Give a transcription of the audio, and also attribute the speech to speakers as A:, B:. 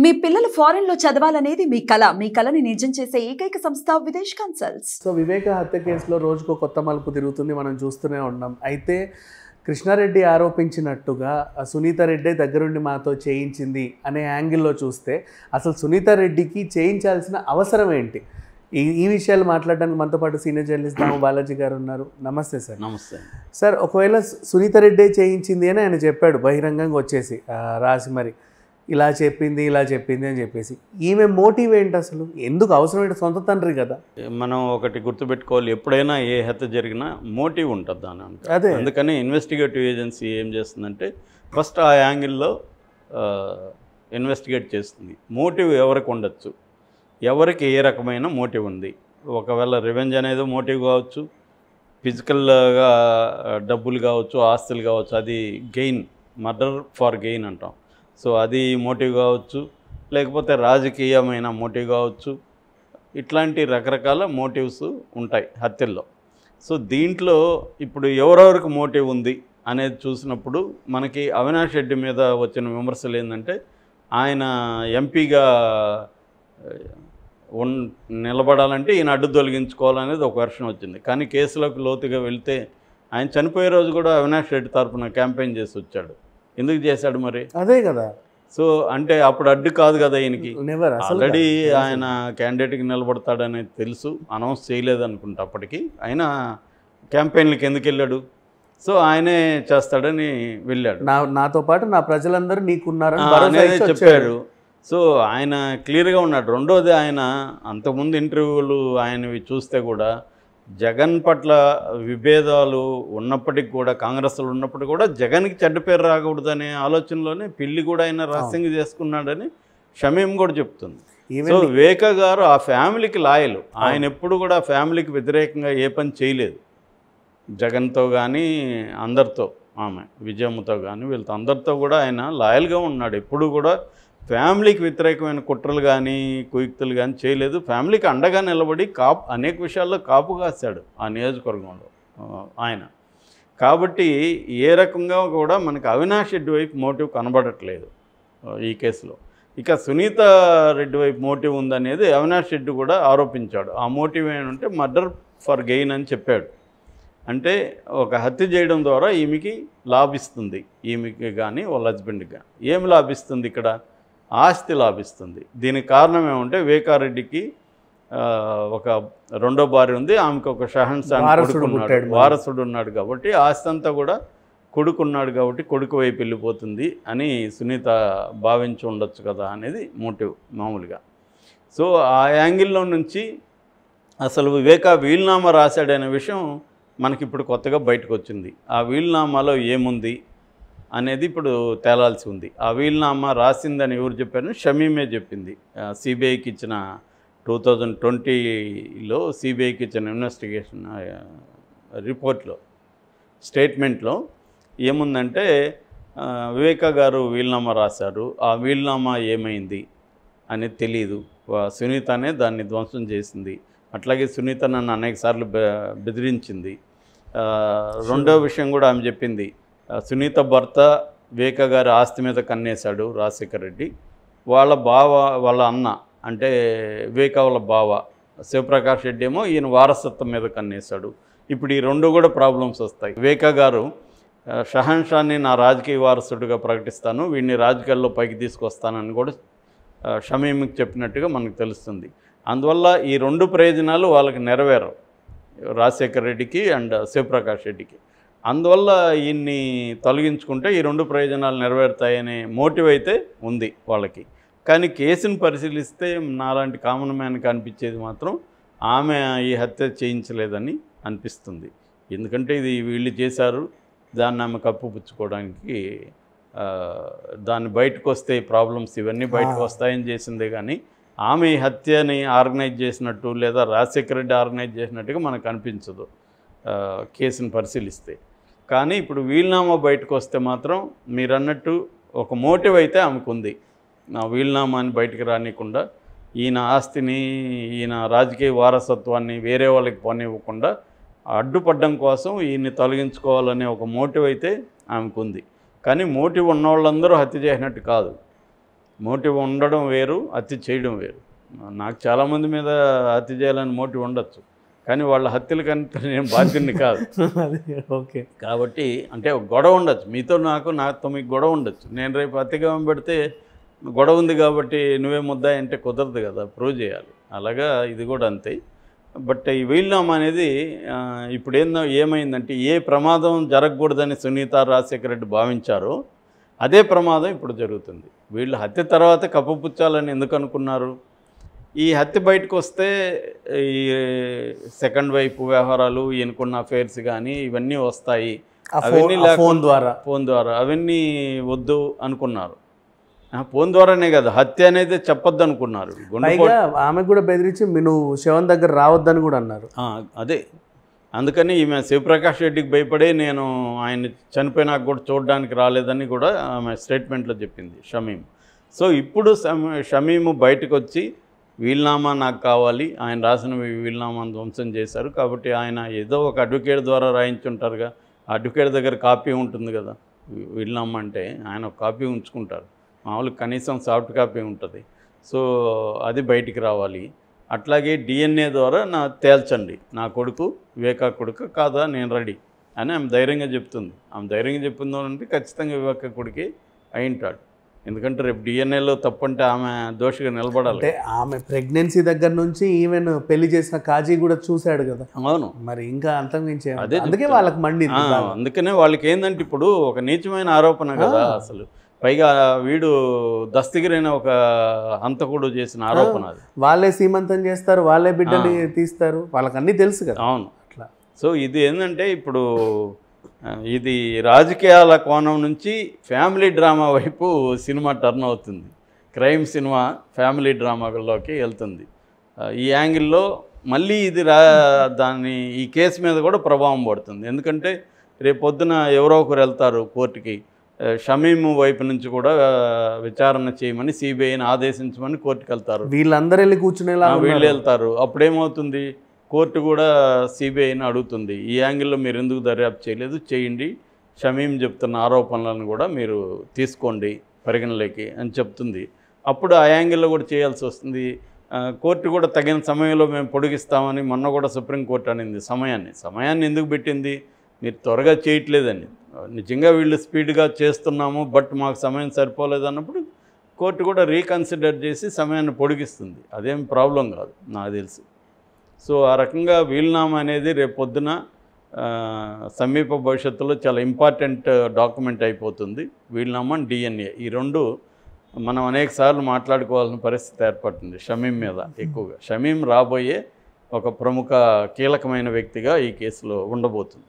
A: మీ పిల్లలు ఫారెన్ లో చదవాలనేది మీ కళ మీ కళని నిజం చేసే ఏకైక సంస్థ విదేశ్ కన్సల్ట్స్
B: సో వివేక హత్య కేసులో రోజుకో కొత్త మలుపు తిరుగుతుంది మనం చూస్తూనే ఉన్నాం అయితే కృష్ణారెడ్డి ఆరోపించినట్టుగా సునీతారెడ్డి దగ్గరుండి మాతో చేయించింది అనే యాంగిల్లో చూస్తే అసలు సునీతారెడ్డికి చేయించాల్సిన అవసరం ఏంటి ఈ ఈ విషయాలు మాట్లాడడానికి మనతో పాటు సీనియర్ జర్నలిస్ట్ దాము బాలాజీ గారు ఉన్నారు నమస్తే సార్ నమస్తే సార్ ఒకవేళ సునీతారెడ్డి చేయించింది అని ఆయన చెప్పాడు బహిరంగంగా వచ్చేసి రాసి మరి ఇలా చెప్పింది ఇలా చెప్పింది అని చెప్పేసి ఈమె మోటివ్ ఏంటి అసలు ఎందుకు అవసరం ఏంటి సొంత తండ్రి కదా
A: మనం ఒకటి గుర్తుపెట్టుకోవాలి ఎప్పుడైనా ఏ హత్య జరిగినా మోటివ్ ఉంటుంది దాని అదే అందుకని ఇన్వెస్టిగేటివ్ ఏజెన్సీ ఏం చేస్తుందంటే ఫస్ట్ ఆ యాంగిల్లో ఇన్వెస్టిగేట్ చేస్తుంది మోటివ్ ఎవరికి ఉండొచ్చు ఎవరికి ఏ రకమైన మోటివ్ ఉంది ఒకవేళ రివెంజ్ అనేది మోటివ్ కావచ్చు ఫిజికల్గా డబ్బులు కావచ్చు ఆస్తులు కావచ్చు అది గెయిన్ మర్డర్ ఫార్ గెయిన్ అంటాం సో అది మోటివ్ కావచ్చు లేకపోతే రాజకీయమైన మోటివ్ కావచ్చు ఇట్లాంటి రకరకాల మోటివ్స్ ఉంటాయి హత్యల్లో సో దీంట్లో ఇప్పుడు ఎవరెవరికి మోటివ్ ఉంది అనేది చూసినప్పుడు మనకి అవినాష్ రెడ్డి మీద వచ్చిన విమర్శలు ఏంటంటే ఆయన ఎంపీగా ఉన్ నిలబడాలంటే ఈయన అడ్డు తొలగించుకోవాలనేది ఒక వర్షం వచ్చింది కానీ కేసులోకి లోతుగా వెళితే ఆయన చనిపోయే రోజు కూడా అవినాష్ రెడ్డి తరఫున క్యాంపెయిన్ చేసి వచ్చాడు ఎందుకు చేశాడు మరి అదే కదా సో అంటే అప్పుడు అడ్డు కాదు కదా ఈయనకి ఆల్రెడీ ఆయన క్యాండిడేట్కి నిలబడతాడని తెలుసు అనౌన్స్ చేయలేదనుకుంటా అప్పటికి ఆయన క్యాంపెయిన్లకి ఎందుకు వెళ్ళాడు సో ఆయనే చేస్తాడని వెళ్ళాడు నా
B: నాతో పాటు నా ప్రజలందరూ నీకున్నారని చెప్పాడు
A: సో ఆయన క్లియర్గా ఉన్నాడు రెండోది ఆయన అంతకుముందు ఇంటర్వ్యూలు ఆయనవి చూస్తే కూడా జగన్ పట్ల విభేదాలు ఉన్నప్పటికి కూడా కాంగ్రెస్లో ఉన్నప్పటికీ కూడా జగన్కి చెడ్డ పేరు రాకూడదనే ఆలోచనలోనే పెళ్లి కూడా ఆయన రహస్యంగా చేసుకున్నాడని షమీం కూడా చెప్తుంది సో వేక గారు ఆ ఫ్యామిలీకి లాయలు ఆయన ఎప్పుడు కూడా ఫ్యామిలీకి వ్యతిరేకంగా ఏ పని చేయలేదు జగన్తో కానీ అందరితో ఆమె విజయమ్మతో కానీ వీళ్ళతో అందరితో కూడా ఆయన లాయల్గా ఉన్నాడు ఎప్పుడు కూడా ఫ్యామిలీకి వ్యతిరేకమైన కుట్రలు కానీ కుయుక్తులు కానీ చేయలేదు ఫ్యామిలీకి అండగా నిలబడి కాపు అనేక విషయాల్లో కాపు కాస్తాడు ఆ నియోజకవర్గంలో ఆయన కాబట్టి ఏ రకంగా కూడా మనకు అవినాష్ రెడ్డి వైపు మోటివ్ కనబడట్లేదు ఈ కేసులో ఇక సునీత రెడ్డి వైపు మోటివ్ ఉందనేది అవినాష్ రెడ్డి కూడా ఆరోపించాడు ఆ మోటివ్ ఏంటంటే మర్డర్ ఫర్ గెయిన్ అని చెప్పాడు అంటే ఒక హత్య చేయడం ద్వారా ఈమెకి లాభిస్తుంది ఈమెకి కానీ వాళ్ళ హస్బెండ్కి కానీ ఏమి లాభిస్తుంది ఇక్కడ ఆస్తి లాభిస్తుంది దీనికి కారణం ఏమంటే వేకారెడ్డికి ఒక రెండో భార్య ఉంది ఆమెకు ఒక షహన్సాడు వారసుడు ఉన్నాడు కాబట్టి ఆస్తి అంతా కూడా కొడుకున్నాడు కాబట్టి కొడుకు వైపు వెళ్ళిపోతుంది అని సునీత భావించి ఉండొచ్చు కదా అనేది మోటివ్ మామూలుగా సో ఆ యాంగిల్లో నుంచి అసలు వివేక వీల్నామా రాశాడనే విషయం మనకి ఇప్పుడు కొత్తగా బయటకు వచ్చింది ఆ వీల్నామాలో ఏముంది అనేది ఇప్పుడు తేలాల్సి ఉంది ఆ వీలునామా రాసిందని ఎవరు చెప్పారు షమీమే చెప్పింది సిబిఐకి ఇచ్చిన టూ థౌజండ్ ట్వంటీలో సిబిఐకి ఇచ్చిన ఇన్వెస్టిగేషన్ రిపోర్ట్లో స్టేట్మెంట్లో ఏముందంటే వివేక గారు వీలునామా రాశారు ఆ వీలునామా ఏమైంది అనేది తెలియదు సునీతనే దాన్ని ధ్వంసం చేసింది అట్లాగే సునీత నన్ను అనేకసార్లు బెదిరించింది రెండో విషయం కూడా ఆమె చెప్పింది సునీత భర్త వివేక గారి ఆస్తి మీద కన్నేశాడు రాజశేఖర్ రెడ్డి వాళ్ళ బావ వాళ్ళ అన్న అంటే వివేక వాళ్ళ బావ శివప్రకాష్ రెడ్డి ఏమో ఈయన వారసత్వం మీద కన్నేశాడు ఇప్పుడు ఈ రెండు కూడా ప్రాబ్లమ్స్ వస్తాయి వివేక గారు షహన్షాన్ని నా రాజకీయ వారసుడిగా ప్రకటిస్తాను వీడిని రాజకీయాల్లో పైకి తీసుకొస్తానని కూడా షమీమికి చెప్పినట్టుగా మనకు తెలుస్తుంది అందువల్ల ఈ రెండు ప్రయోజనాలు వాళ్ళకి నెరవేరవు రాజశేఖర్ రెడ్డికి అండ్ శివప్రకాష్ రెడ్డికి అందువల్ల ఈయన్ని తొలగించుకుంటే ఈ రెండు ప్రయోజనాలు నెరవేరుతాయనే మోటివ్ అయితే ఉంది వాళ్ళకి కానీ కేసును పరిశీలిస్తే నాలాంటి కామన్ మ్యాన్కి అనిపించేది మాత్రం ఆమె ఈ హత్య చేయించలేదని అనిపిస్తుంది ఎందుకంటే ఇది వీళ్ళు చేశారు దాన్ని ఆమె కప్పుపుచ్చుకోవడానికి దాన్ని బయటకు వస్తే ప్రాబ్లమ్స్ ఇవన్నీ బయటకు వస్తాయని చేసిందే కానీ ఆమె ఈ హత్యని ఆర్గనైజ్ చేసినట్టు లేదా రాజశేఖర రెడ్డి ఆర్గనైజ్ చేసినట్టుగా మనకు అనిపించదు కేసును పరిశీలిస్తే కానీ ఇప్పుడు వీల్నామా బయటకు వస్తే మాత్రం మీరు అన్నట్టు ఒక మోటివ్ అయితే ఆమెకుంది నా వీల్నామాని బయటకు రానివ్వకుండా ఈయన ఆస్తిని ఈయన రాజకీయ వారసత్వాన్ని వేరే వాళ్ళకి పనివ్వకుండా అడ్డుపడ్డం కోసం ఈయన్ని తొలగించుకోవాలనే ఒక మోటివ్ అయితే ఆమెకుంది కానీ మోటివ్ ఉన్న వాళ్ళందరూ హత్య చేసినట్టు కాదు మోటివ్ ఉండడం వేరు హత్య చేయడం వేరు నాకు చాలామంది మీద హత్య చేయాలని మోటివ్ ఉండొచ్చు కానీ వాళ్ళ హత్యలు కనుక నేను బాధ్యుని కాదు
B: ఓకే
A: కాబట్టి అంటే గొడవ ఉండొచ్చు మీతో నాకు నాతో మీకు గొడవ ఉండొచ్చు నేను రేపు హత్యగా పెడితే గొడవ ఉంది కాబట్టి నువ్వే ముద్దాయి అంటే కుదరదు కదా ప్రూవ్ చేయాలి అలాగా ఇది కూడా అంతే బట్ ఈ వీళ్ళనామా అనేది ఇప్పుడు ఏందో ఏమైందంటే ఏ ప్రమాదం జరగకూడదని సునీత రాజశేఖర రెడ్డి భావించారో అదే ప్రమాదం ఇప్పుడు జరుగుతుంది వీళ్ళు హత్య తర్వాత కప్పపుచ్చాలని ఎందుకు అనుకున్నారు ఈ హత్య బయటకు వస్తే ఈ సెకండ్ వైపు వ్యవహారాలు ఎన్నుకున్న అఫైర్స్ కానీ ఇవన్నీ వస్తాయి అవన్నీ ఫోన్ ద్వారా ఫోన్ ద్వారా అవన్నీ వద్దు అనుకున్నారు ఫోన్ ద్వారానే కదా హత్య అనేది చెప్పొద్దు అనుకున్నారు
B: ఆమె కూడా బెదిరించి మీరు శివన్ దగ్గర రావద్దని కూడా అన్నారు
A: అదే అందుకని ఈమె శివప్రకాష్ రెడ్డికి భయపడే నేను ఆయన చనిపోయినాక కూడా చూడడానికి రాలేదని కూడా ఆమె స్టేట్మెంట్లో చెప్పింది షమీం సో ఇప్పుడు షమీము బయటకు వచ్చి వీల్నామా నాకు కావాలి ఆయన రాసిన వీల్నామా ధ్వంసం చేశారు కాబట్టి ఆయన ఏదో ఒక అడ్వకేట్ ద్వారా రాయించుంటారుగా అడ్వకేట్ దగ్గర కాపీ ఉంటుంది కదా వీల్నామా అంటే ఆయన ఒక కాపీ ఉంచుకుంటారు మామూలు కనీసం సాఫ్ట్ కాపీ ఉంటుంది సో అది బయటికి రావాలి అట్లాగే డిఎన్ఏ ద్వారా నా తేల్చండి నా కొడుకు వివేకా కొడుకు కాదా నేను రెడీ అని ఆమె ధైర్యంగా చెప్తుంది ఆమె ధైర్యంగా చెప్పిందో అంటే ఖచ్చితంగా వివేకా కొడుకు అయింటాడు ఎందుకంటే రేపు డిఎన్ఏలో తప్పంటే ఆమె దోషిగా నిలబడాలి అంటే
B: ఆమె ప్రెగ్నెన్సీ దగ్గర నుంచి ఈవెన్ పెళ్లి చేసిన కాజీ కూడా చూశాడు కదా అవును మరి ఇంకా అంతమించే అదే అందుకే వాళ్ళకి మండి
A: అందుకనే వాళ్ళకి ఏంటంటే ఇప్పుడు ఒక నీచమైన ఆరోపణ కదా అసలు పైగా వీడు దస్తిగిరైన ఒక హంతకుడు చేసిన ఆరోపణ
B: వాళ్ళే సీమంతం చేస్తారు వాళ్ళే బిడ్డని తీస్తారు వాళ్ళకి అన్ని తెలుసు కదా
A: అవును అట్లా సో ఇది ఏంటంటే ఇప్పుడు ఇది రాజకీయాల కోణం నుంచి ఫ్యామిలీ డ్రామా వైపు సినిమా టర్న్ అవుతుంది క్రైమ్ సినిమా ఫ్యామిలీ డ్రామాలోకి వెళ్తుంది ఈ యాంగిల్లో మళ్ళీ ఇది రా దాన్ని ఈ కేసు మీద కూడా ప్రభావం పడుతుంది ఎందుకంటే రేపొద్దున ఎవరో ఒకరు వెళ్తారు కోర్టుకి షమీము వైపు నుంచి కూడా విచారణ చేయమని సిబిఐని ఆదేశించమని కోర్టుకు వెళ్తారు వీళ్ళందరూ
B: వెళ్ళి కూర్చునేలా వీళ్ళు
A: వెళ్తారు అప్పుడేమవుతుంది కోర్టు కూడా సిబిఐని అడుగుతుంది ఈ యాంగిల్లో మీరు ఎందుకు దర్యాప్తు చేయలేదు చేయండి క్షమీం చెప్తున్న ఆరోపణలను కూడా మీరు తీసుకోండి పరిగణలోకి అని చెప్తుంది అప్పుడు ఆ యాంగిల్లో కూడా చేయాల్సి వస్తుంది కోర్టు కూడా తగిన సమయంలో మేము పొడిగిస్తామని మొన్న కూడా సుప్రీంకోర్టు అనింది సమయాన్ని సమయాన్ని ఎందుకు పెట్టింది మీరు త్వరగా చేయట్లేదని నిజంగా వీళ్ళు స్పీడ్గా చేస్తున్నాము బట్ మాకు సమయం సరిపోలేదు అన్నప్పుడు కోర్టు కూడా రీకన్సిడర్ చేసి సమయాన్ని పొడిగిస్తుంది అదేం ప్రాబ్లం కాదు నాకు తెలిసి సో ఆ రకంగా వీలునామా అనేది రేపు పొద్దున సమీప భవిష్యత్తులో చాలా ఇంపార్టెంట్ డాక్యుమెంట్ అయిపోతుంది వీలునామా డిఎన్ఏ ఈ రెండు మనం అనేక సార్లు మాట్లాడుకోవాల్సిన పరిస్థితి ఏర్పడుతుంది షమీం మీద ఎక్కువగా షమీం రాబోయే ఒక ప్రముఖ కీలకమైన వ్యక్తిగా ఈ కేసులో ఉండబోతుంది